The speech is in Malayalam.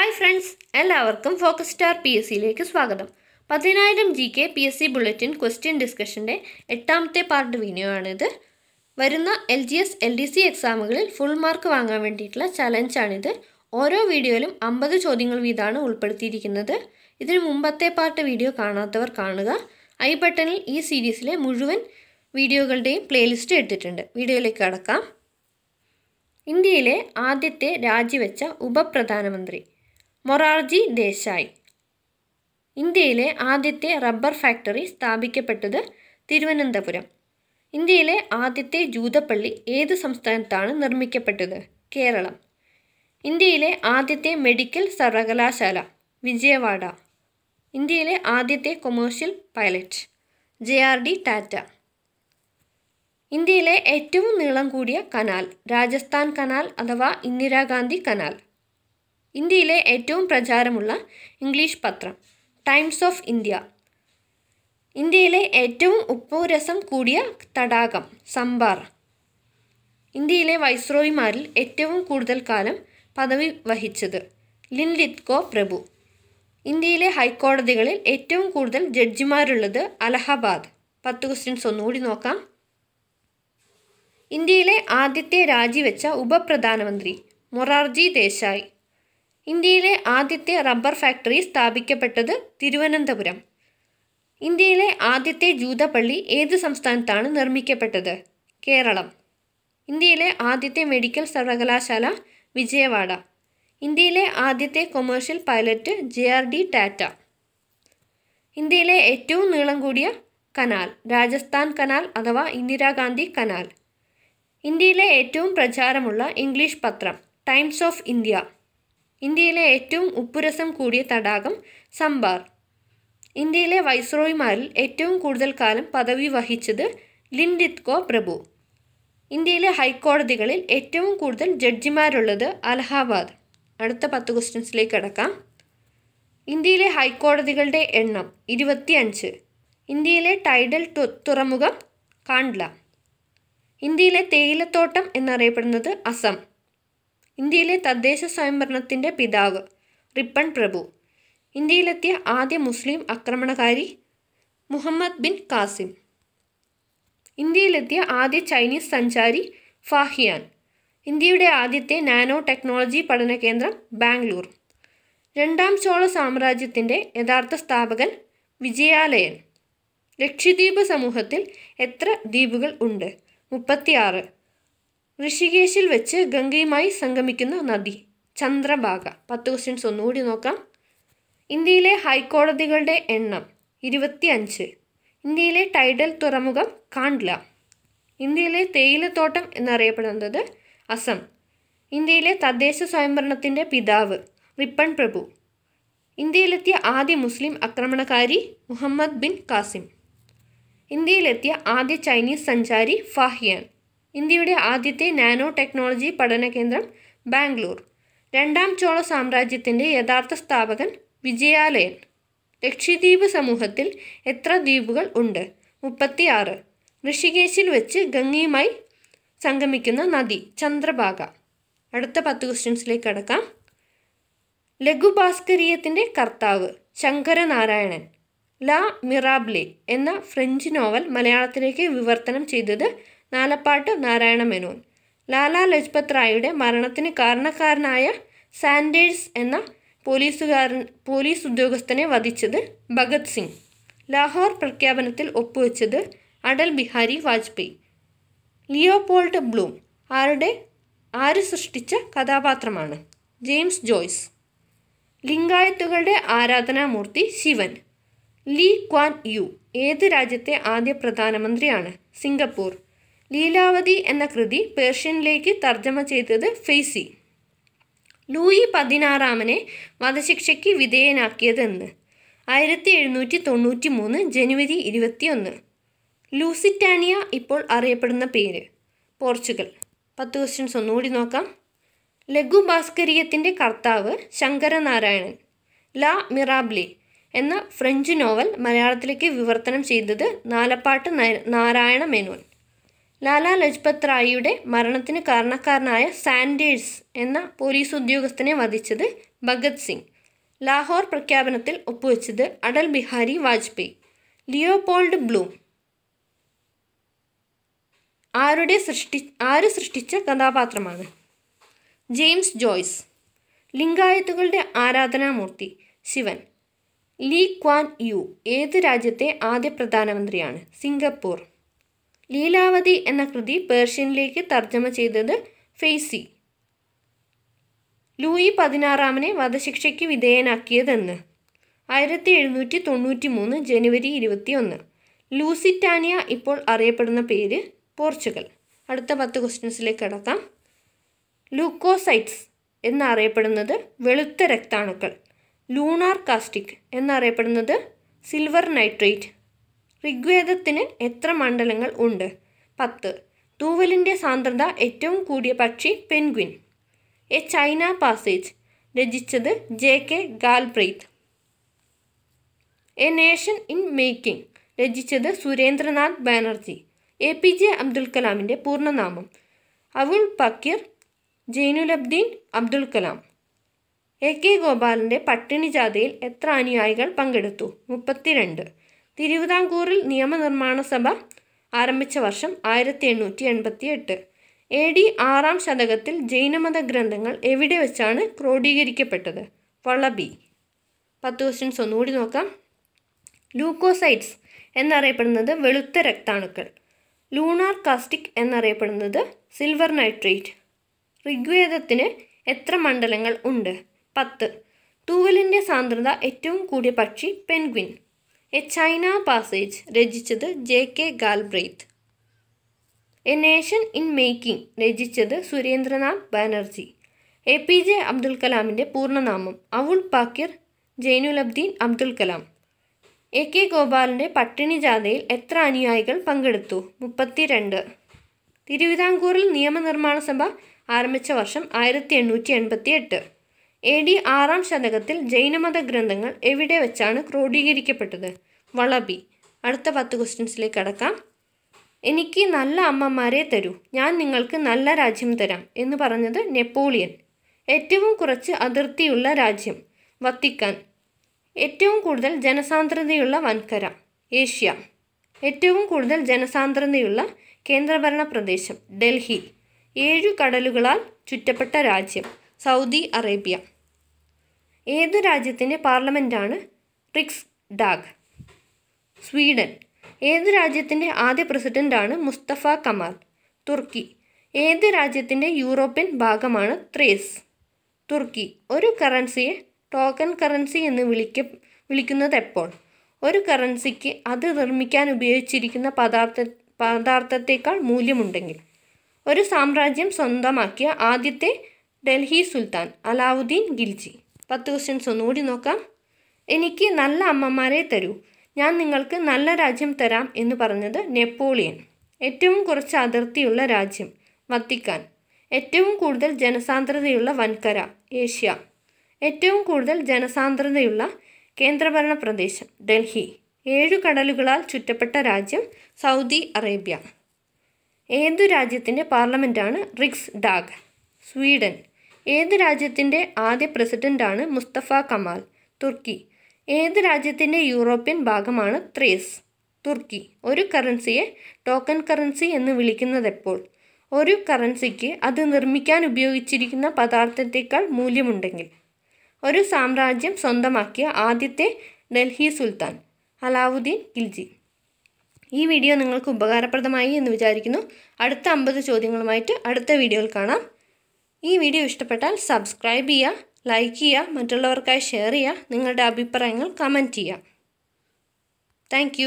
ഹായ് ഫ്രണ്ട്സ് എല്ലാവർക്കും ഫോക്കസ് സ്റ്റാർ പി എസ് സിയിലേക്ക് സ്വാഗതം പതിനായിരം G K P S C bulletin question ഡിസ്കഷൻ്റെ എട്ടാമത്തെ പാർട്ട് വീഡിയോ ആണിത് വരുന്ന L G S L D C എക്സാമുകളിൽ ഫുൾ മാർക്ക് വാങ്ങാൻ വേണ്ടിയിട്ടുള്ള ചലഞ്ചാണിത് ഓരോ വീഡിയോയിലും അമ്പത് ചോദ്യങ്ങൾ വീതമാണ് ഉൾപ്പെടുത്തിയിരിക്കുന്നത് ഇതിന് മുമ്പത്തെ പാർട്ട് വീഡിയോ കാണാത്തവർ കാണുക ഐ ബട്ടണിൽ ഈ സീരീസിലെ മുഴുവൻ വീഡിയോകളുടെയും പ്ലേലിസ്റ്റ് എടുത്തിട്ടുണ്ട് വീഡിയോയിലേക്ക് കടക്കാം ഇന്ത്യയിലെ ആദ്യത്തെ രാജിവെച്ച ഉപപ്രധാനമന്ത്രി മൊറാർജി ദേശായി ഇന്ത്യയിലെ ആദ്യത്തെ റബ്ബർ ഫാക്ടറി സ്ഥാപിക്കപ്പെട്ടത് തിരുവനന്തപുരം ഇന്ത്യയിലെ ആദ്യത്തെ ജൂതപ്പള്ളി ഏത് സംസ്ഥാനത്താണ് നിർമ്മിക്കപ്പെട്ടത് കേരളം ഇന്ത്യയിലെ ആദ്യത്തെ മെഡിക്കൽ സർവകലാശാല വിജയവാഡ ഇന്ത്യയിലെ ആദ്യത്തെ commercial pilot J R D Tata ഇന്ത്യയിലെ ഏറ്റവും നീളം കൂടിയ കനാൽ രാജസ്ഥാൻ കനാൽ അഥവാ ഇന്ദിരാഗാന്ധി കനാൽ ഇന്ത്യയിലെ ഏറ്റവും പ്രചാരമുള്ള ഇംഗ്ലീഷ് പത്രം ടൈംസ് ഓഫ് ഇന്ത്യ ഇന്ത്യയിലെ ഏറ്റവും ഉപ്പുരസം കൂടിയ തടാകം സമ്പാർ ഇന്ത്യയിലെ വൈസ്രോയിമാരിൽ ഏറ്റവും കൂടുതൽ കാലം പദവി വഹിച്ചത് ലിൻലിത്കോ പ്രഭു ഇന്ത്യയിലെ ഹൈക്കോടതികളിൽ ഏറ്റവും കൂടുതൽ ജഡ്ജിമാരുള്ളത് അലഹബാദ് പത്ത് ക്വസ്റ്റ്യൻസ് ഒന്നുകൂടി നോക്കാം ഇന്ത്യയിലെ ആദ്യത്തെ രാജിവെച്ച ഉപപ്രധാനമന്ത്രി മൊറാർജി ദേശായി ഇന്ത്യയിലെ ആദ്യത്തെ റബ്ബർ ഫാക്ടറി സ്ഥാപിക്കപ്പെട്ടത് തിരുവനന്തപുരം ഇന്ത്യയിലെ ആദ്യത്തെ ജൂതപ്പള്ളി ഏത് സംസ്ഥാനത്താണ് നിർമ്മിക്കപ്പെട്ടത് കേരളം ഇന്ത്യയിലെ ആദ്യത്തെ മെഡിക്കൽ സർവകലാശാല വിജയവാഡ ഇന്ത്യയിലെ ആദ്യത്തെ commercial pilot J R D Tata ഇന്ത്യയിലെ ഏറ്റവും നീളം കൂടിയ കനാൽ രാജസ്ഥാൻ കനാൽ അഥവാ ഇന്ദിരാഗാന്ധി കനാൽ ഇന്ത്യയിലെ ഏറ്റവും പ്രചാരമുള്ള ഇംഗ്ലീഷ് പത്രം ടൈംസ് ഓഫ് ഇന്ത്യ ഇന്ത്യയിലെ ഏറ്റവും ഉപ്പുരസം കൂടിയ തടാകം സംബാർ ഇന്ത്യയിലെ വൈസ്രോയിമാരിൽ ഏറ്റവും കൂടുതൽ കാലം പദവി വഹിച്ചത് ലിൻഡിത്കോ പ്രഭു ഇന്ത്യയിലെ ഹൈക്കോടതികളിൽ ഏറ്റവും കൂടുതൽ ജഡ്ജിമാരുള്ളത് അലഹാബാദ് അടുത്ത പത്ത് ക്വസ്റ്റ്യൻസിലേക്ക് അടക്കാം ഇന്ത്യയിലെ ഹൈക്കോടതികളുടെ എണ്ണം ഇരുപത്തിയഞ്ച് ഇന്ത്യയിലെ ടൈഡൽ തുറമുഖം കാണ്ട്ല ഇന്ത്യയിലെ തേയിലത്തോട്ടം എന്നറിയപ്പെടുന്നത് അസം ഇന്ത്യയിലെ തദ്ദേശ സ്വയംഭരണത്തിൻ്റെ പിതാവ് റിപ്പൺ പ്രഭു ഇന്ത്യയിലെത്തിയ ആദ്യ മുസ്ലിം ആക്രമണകാരി മുഹമ്മദ് ബിൻ കാസിം ഇന്ത്യയിലെത്തിയ ആദ്യ ചൈനീസ് സഞ്ചാരി ഫാഹിയാൻ ഇന്ത്യയുടെ ആദ്യത്തെ നാനോ ടെക്നോളജി പഠന കേന്ദ്രം ബാംഗ്ലൂർ രണ്ടാം ചോള സാമ്രാജ്യത്തിൻ്റെ യഥാർത്ഥ സ്ഥാപകൻ വിജയാലയൻ ലക്ഷദ്വീപ് സമൂഹത്തിൽ എത്ര ദ്വീപുകൾ ഉണ്ട് മുപ്പത്തിയാറ് ഋഷികേശിൽ വെച്ച് ഗംഗയുമായി സംഗമിക്കുന്ന നദി ചന്ദ്രഭാഗ പത്ത് ക്വസ്റ്റ്യൻസ് ഒന്നുകൂടി നോക്കാം ഇന്ത്യയിലെ ഹൈക്കോടതികളുടെ എണ്ണം അഞ്ച് ഇന്ത്യയിലെ ടൈഡൽ തുറമുഖം കാണ്ട്ല ഇന്ത്യയിലെ തേയിലത്തോട്ടം എന്നറിയപ്പെടുന്നത് അസം ഇന്ത്യയിലെ തദ്ദേശ സ്വയംഭരണത്തിൻ്റെ പിതാവ് റിപ്പൺ പ്രഭു ഇന്ത്യയിലെത്തിയ ആദ്യ മുസ്ലിം ആക്രമണകാരി മുഹമ്മദ് ബിൻ കാസിം ഇന്ത്യയിലെത്തിയ ആദ്യ ചൈനീസ് സഞ്ചാരി ഫാഹിയാൻ ഇന്ത്യയുടെ ആദ്യത്തെ നാനോ ടെക്നോളജി പഠന കേന്ദ്രം ബാംഗ്ലൂർ രണ്ടാം ചോള സാമ്രാജ്യത്തിൻ്റെ യഥാർത്ഥ സ്ഥാപകൻ വിജയാലയൻ ലക്ഷദ്വീപ് സമൂഹത്തിൽ എത്ര ദ്വീപുകൾ ഉണ്ട് ആറ് ഋഷികേശിൽ വെച്ച് ഗംഗയുമായി സംഗമിക്കുന്ന നദി ചന്ദ്രഭാഗ അടുത്ത പത്ത് ക്വസ്റ്റ്യൻസിലേക്ക് കടക്കാം ലഘുഭാസ്കരീയത്തിൻ്റെ കർത്താവ് ശങ്കരനാരായണൻ ലാ മിറാബ്ലെ എന്ന ഫ്രഞ്ച് നോവൽ മലയാളത്തിലേക്ക് വിവർത്തനം ചെയ്തത് നാലപ്പാട്ട് നാരായണ മേനോൻ ലാലാ ലജ്പത് റായിയുടെ മരണത്തിന് കാരണക്കാരനായ സാൻഡേഴ്സ് എന്ന പോലീസുകാരൻ പോലീസ് ഉദ്യോഗസ്ഥനെ വധിച്ചത് ഭഗത് സിംഗ് ലാഹോർ പ്രഖ്യാപനത്തിൽ ഒപ്പുവെച്ചത് അടൽ ബിഹാരി വാജ്പേയി ലിയോപോൾഡ് ബ്ലൂം ആരുടെ ആര് സൃഷ്ടിച്ച കഥാപാത്രമാണ് ജെയിംസ് ജോയ്സ് ലിംഗായത്തുകളുടെ ആരാധനാമൂർത്തി ശിവൻ ലീ ക്വാൻ യു ഏത് രാജ്യത്തെ ആദ്യ പ്രധാനമന്ത്രിയാണ് സിംഗപ്പൂർ ലീലാവതി എന്ന കൃതി പേർഷ്യനിലേക്ക് തർജ്ജമ ചെയ്തത് ഫെയ്സി ലൂയി പതിനാറാമനെ വധശിക്ഷയ്ക്ക് വിധേയനാക്കിയതെന്ന് ആയിരത്തി എഴുന്നൂറ്റി തൊണ്ണൂറ്റി മൂന്ന് ജനുവരി ഇരുപത്തിയൊന്ന് ലൂസിറ്റാനിയ ഇപ്പോൾ അറിയപ്പെടുന്ന പേര് പോർച്ചുഗൽ പത്ത് ക്വസ്റ്റ്യൻസ് ഒന്നുകൂടി നോക്കാം ലഘു ഭാസ്കരീയത്തിൻ്റെ കർത്താവ് ശങ്കരനാരായണൻ ലാ മിറാബ്ലി എന്ന ഫ്രഞ്ച് നോവൽ മലയാളത്തിലേക്ക് വിവർത്തനം ചെയ്തത് നാലപ്പാട്ട് നാരായണ മേനോൻ ലാലാ ലജ്പത് റായിയുടെ മരണത്തിന് കാരണക്കാരനായ സാൻഡേഴ്സ് എന്ന പോലീസ് ഉദ്യോഗസ്ഥനെ വധിച്ചത് ഭഗത് സിംഗ് ലാഹോർ പ്രഖ്യാപനത്തിൽ ഒപ്പുവെച്ചത് അടൽ ബിഹാരി വാജ്പേയി ലിയോപോൾഡ് ബ്ലൂം ആരുടെ സൃഷ്ടി ആര് സൃഷ്ടിച്ച കഥാപാത്രമാണ് ജെയിംസ് ജോയ്സ് ലിംഗായത്തുകളുടെ ആരാധനാമൂർത്തി ശിവൻ ലീ ക്വാൻ യു ഏത് രാജ്യത്തെ ആദ്യ പ്രധാനമന്ത്രിയാണ് സിംഗപ്പൂർ ലീലാവതി എന്ന കൃതി പേർഷ്യനിലേക്ക് തർജ്ജമ ചെയ്തത് ഫെയ്സി ലൂയി പതിനാറാമനെ വധശിക്ഷയ്ക്ക് വിധേയനാക്കിയതെന്ന് ആയിരത്തി എഴുന്നൂറ്റി തൊണ്ണൂറ്റി മൂന്ന് ജനുവരി ഇരുപത്തിയൊന്ന് ലൂസിറ്റാനിയ ഇപ്പോൾ അറിയപ്പെടുന്ന പേര് പോർച്ചുഗൽ അടുത്ത പത്ത് ക്വസ്റ്റ്യൻസിലേക്ക് കടക്കാം ലൂക്കോസൈറ്റ്സ് എന്നറിയപ്പെടുന്നത് വെളുത്ത രക്താണുക്കൾ ലൂണാർ കാസ്റ്റിക് എന്നറിയപ്പെടുന്നത് സിൽവർ നൈട്രേറ്റ് ഋഗ്വേദത്തിന് എത്ര മണ്ഡലങ്ങൾ ഉണ്ട് പത്ത് തൂവലിൻ്റെ സാന്ദ്രത ഏറ്റവും കൂടിയ പക്ഷി പെൻഗ്വിൻ എ ചൈന പാസേജ് രചിച്ചത് J K Galbraith a nation in making രചിച്ചത് Surendranath Banerjee A P J Abdul കലാമിൻ്റെ പൂർണ്ണനാമം അവുൽ പക്കീർ ജൈനുലബ്ദീൻ അബ്ദുൽ കലാം എ കെ ഗോപാലിൻ്റെ പട്ടിണി ജാഥയിൽ എത്ര അനുയായികൾ പങ്കെടുത്തു മുപ്പത്തിരണ്ട് തിരുവിതാംകൂറിൽ നിയമനിർമ്മാണ സഭ ആരംഭിച്ച വർഷം ആയിരത്തി എണ്ണൂറ്റി എൺപത്തി എട്ട് എ ഡി ആറാം ശതകത്തിൽ ജൈനമത ഗ്രന്ഥങ്ങൾ എവിടെ വെച്ചാണ് ക്രോഡീകരിക്കപ്പെട്ടത് വളബി പത്ത് ക്വസ്റ്റ്യൻസ് ഒന്നുകൂടി നോക്കാം ലൂക്കോസൈറ്റ്സ് എന്നറിയപ്പെടുന്നത് വെളുത്ത രക്താണുക്കൾ ലൂണാർ കാസ്റ്റിക് എന്നറിയപ്പെടുന്നത് സിൽവർ നൈട്രേറ്റ് ഋഗ്വേദത്തിന് എത്ര മണ്ഡലങ്ങൾ ഉണ്ട് പത്ത് തൂവലിൻ്റെ സാന്ദ്രത ഏറ്റവും കൂടിയ പക്ഷി പെൻഗ്വിൻ എ ചൈന പാസേജ് രചിച്ചത് J K Galbraith a nation in making രചിച്ചത് Surendranath Banerjee A P J Abdul കലാമിൻ്റെ പൂർണ്ണനാമം അവുൾ പാക്കിർ ജൈനുലബ്ദീൻ അബ്ദുൽ കലാം എ കെ ഗോപാലിൻ്റെ പട്ടിണി ജാഥയിൽ എത്ര അനുയായികൾ പങ്കെടുത്തു മുപ്പത്തിരണ്ട് തിരുവിതാംകൂറിൽ നിയമനിർമ്മാണ സഭ ആരംഭിച്ച വർഷം ആയിരത്തി എണ്ണൂറ്റി എൺപത്തി എട്ട് എ ഡി ആറാം ശതകത്തിൽ ജൈനമത ഗ്രന്ഥങ്ങൾ എവിടെ വെച്ചാണ് ക്രോഡീകരിക്കപ്പെട്ടത് വളബി അടുത്ത പത്ത് ക്വസ്റ്റ്യൻസിലേക്ക് കടക്കാം എനിക്ക് നല്ല അമ്മമാരെ തരൂ ഞാൻ നിങ്ങൾക്ക് നല്ല രാജ്യം തരാം എന്ന് പറഞ്ഞത് നെപ്പോളിയൻ ഏറ്റവും കുറച്ച് അതിർത്തിയുള്ള രാജ്യം വത്തിക്കാൻ ഏറ്റവും കൂടുതൽ ജനസാന്ദ്രതയുള്ള വൻകര ഏഷ്യ ഏറ്റവും കൂടുതൽ ജനസാന്ദ്രതയുള്ള കേന്ദ്രഭരണ പ്രദേശം ഡൽഹി ഏഴു കടലുകളാൽ ചുറ്റപ്പെട്ട രാജ്യം സൗദി അറേബ്യ ഏത് രാജ്യത്തിൻ്റെ പാർലമെൻറ്റാണ് റിക്സ് ഡാഗ് സ്വീഡൻ ഏത് രാജ്യത്തിൻ്റെ ആദ്യ പ്രസിഡൻ്റാണ് മുസ്തഫ കമാൽ തുർക്കി ഏത് രാജ്യത്തിൻ്റെ യൂറോപ്യൻ ഭാഗമാണ് ത്രേസ് തുർക്കി ഒരു കറൻസിയെ ടോക്കൺ കറൻസി എന്ന് വിളിക്ക വിളിക്കുന്നത് എപ്പോൾ ഒരു കറൻസിക്ക് അത് നിർമ്മിക്കാൻ ഉപയോഗിച്ചിരിക്കുന്ന പദാർത്ഥ പദാർത്ഥത്തേക്കാൾ മൂല്യമുണ്ടെങ്കിൽ ഒരു സാമ്രാജ്യം സ്വന്തമാക്കിയ ആദ്യത്തെ ഡൽഹി സുൽത്താൻ അലാവുദ്ദീൻ ഗിൽജി പത്ത് ക്വസ്റ്റ്യൻസ് ഒന്നുകൂടി നോക്കാം എനിക്ക് നല്ല അമ്മമാരെ തരൂ ഞാൻ നിങ്ങൾക്ക് നല്ല രാജ്യം തരാം എന്ന് പറഞ്ഞത് നെപ്പോളിയൻ ഏറ്റവും കുറച്ച് അതിർത്തിയുള്ള രാജ്യം വത്തിക്കാൻ ഏറ്റവും കൂടുതൽ ജനസാന്ദ്രതയുള്ള വൻകര ഏഷ്യ ഏറ്റവും കൂടുതൽ ജനസാന്ദ്രതയുള്ള കേന്ദ്രഭരണ പ്രദേശം ഡൽഹി ഏഴു കടലുകളാൽ ചുറ്റപ്പെട്ട രാജ്യം സൗദി അറേബ്യ ഏതു രാജ്യത്തിൻ്റെ പാർലമെൻറ്റാണ് റിക്സ് ഡാഗ് സ്വീഡൻ ഏത് രാജ്യത്തിൻ്റെ ആദ്യ പ്രസിഡന്റാണ് മുസ്തഫ കമാൽ തുർക്കി ഏത് രാജ്യത്തിൻ്റെ യൂറോപ്യൻ ഭാഗമാണ് ത്രേസ് തുർക്കി ഒരു കറൻസിയെ ടോക്കൺ കറൻസി എന്ന് വിളിക്കുന്നത് എപ്പോൾ ഒരു കറൻസിക്ക് അത് നിർമ്മിക്കാൻ ഉപയോഗിച്ചിരിക്കുന്ന പദാർത്ഥത്തേക്കാൾ മൂല്യമുണ്ടെങ്കിൽ ഒരു സാമ്രാജ്യം സ്വന്തമാക്കിയ ആദ്യത്തെ ഡൽഹി സുൽത്താൻ അലാവുദ്ദീൻ ഖിൽജി ഈ വീഡിയോ നിങ്ങൾക്ക് ഉപകാരപ്രദമായി എന്ന് വിചാരിക്കുന്നു അടുത്ത അമ്പത് ചോദ്യങ്ങളുമായിട്ട് അടുത്ത വീഡിയോയിൽ കാണാം ഈ വീഡിയോ ഇഷ്ടപ്പെട്ടാൽ സബ്സ്ക്രൈബ് ചെയ്യുക ലൈക്ക് ചെയ്യുക മറ്റുള്ളവർക്കായി ഷെയർ ചെയ്യുക നിങ്ങളുടെ അഭിപ്രായങ്ങൾ കമൻറ്റ് ചെയ്യുക താങ്ക്